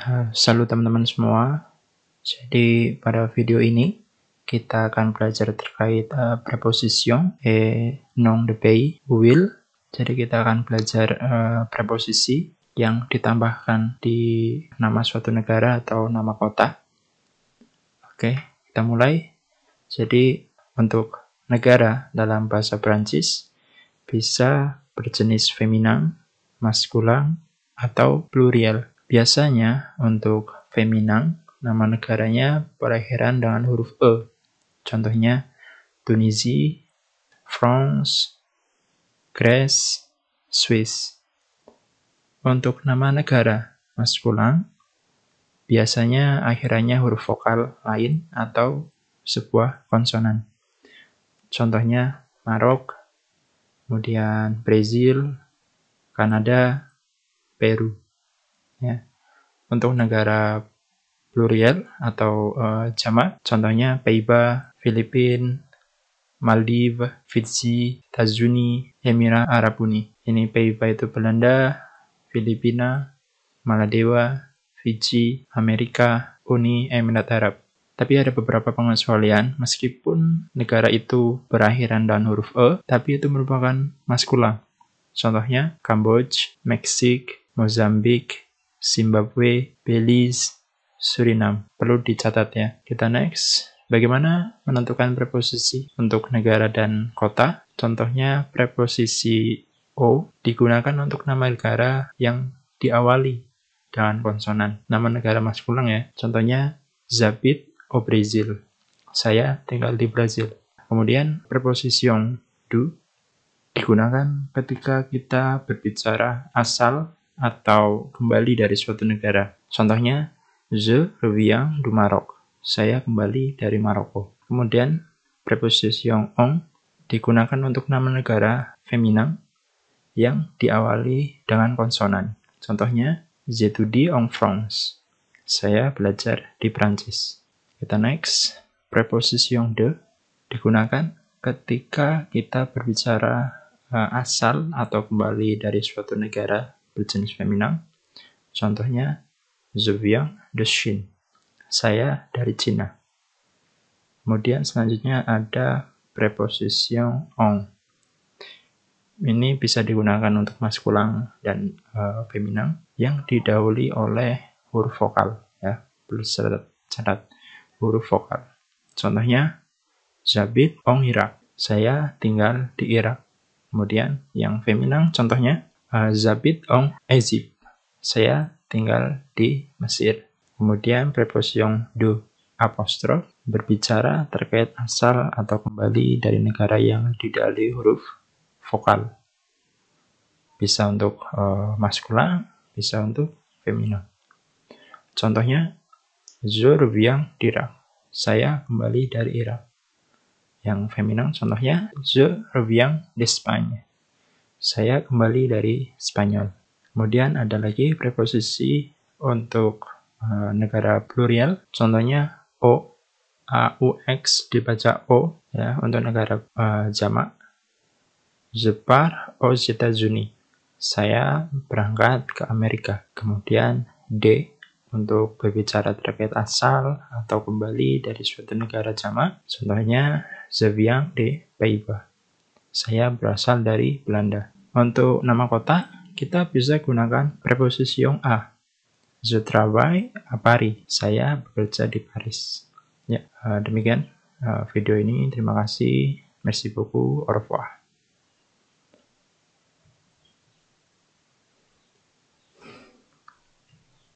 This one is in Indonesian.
Halo ah, teman-teman semua. Jadi pada video ini kita akan belajar terkait uh, preposition e eh, non de pays will. Jadi kita akan belajar uh, preposisi yang ditambahkan di nama suatu negara atau nama kota. Oke, kita mulai. Jadi untuk negara dalam bahasa Prancis bisa berjenis feminin, maskulang, atau plural Biasanya untuk Feminang, nama negaranya berakhiran dengan huruf E. Contohnya Tunisia, France, Greece, Swiss. Untuk nama negara maskulang, biasanya akhirannya huruf vokal lain atau sebuah konsonan. Contohnya Marok, kemudian Brazil, Kanada, Peru ya. Untuk negara pluriel atau uh, eh, jama, contohnya Peiba, Filipin Maldives, Fiji, Tazuni, Emirat Arab Uni. Ini Peiba itu Belanda, Filipina, Maladewa, Fiji, Amerika, Uni Emirat Arab. Tapi ada beberapa pengecualian, meskipun negara itu berakhiran dan huruf E, tapi itu merupakan maskula. Contohnya, Kamboja, Meksik, Mozambik, Zimbabwe, Belize, Suriname. Perlu dicatat ya. Kita next. Bagaimana menentukan preposisi untuk negara dan kota? Contohnya preposisi O digunakan untuk nama negara yang diawali dengan konsonan. Nama negara mas pulang ya. Contohnya Zabit O Brazil. Saya tinggal di Brazil. Kemudian preposisi do digunakan ketika kita berbicara asal atau kembali dari suatu negara. Contohnya, je reviens du Maroc. Saya kembali dari Maroko. Kemudian, preposition on digunakan untuk nama negara feminin yang diawali dengan konsonan. Contohnya, j'étudie en France. Saya belajar di Prancis. Kita next, preposition yang de digunakan ketika kita berbicara eh, asal atau kembali dari suatu negara jenis feminin. Contohnya, de Deshin. Saya dari Cina. Kemudian selanjutnya ada preposition on. Ini bisa digunakan untuk maskulang dan uh, eh, feminin yang didahului oleh huruf vokal ya, catat huruf vokal. Contohnya Zabit Ong Irak. Saya tinggal di Irak. Kemudian yang feminang contohnya Zabit on Egypt. Saya tinggal di Mesir. Kemudian preposition do apostrof berbicara terkait asal atau kembali dari negara yang didalih huruf vokal. Bisa untuk uh, eh, maskula, bisa untuk femina. Contohnya, Viang dira. Saya kembali dari Irak. Yang feminin contohnya, di Despanya saya kembali dari Spanyol. Kemudian ada lagi preposisi untuk uh, negara plural, contohnya o, a, u, x dibaca o ya untuk negara uh, jamak. Zepar o zeta zuni. Saya berangkat ke Amerika. Kemudian d untuk berbicara terkait asal atau kembali dari suatu negara jamak. Contohnya Zeviang de Paiba. Saya berasal dari Belanda. Untuk nama kota, kita bisa gunakan preposisi yang a. Je travaille à Paris. Saya bekerja di Paris. Ya, eh, demikian eh, video ini. Terima kasih. Merci beaucoup. Au revoir.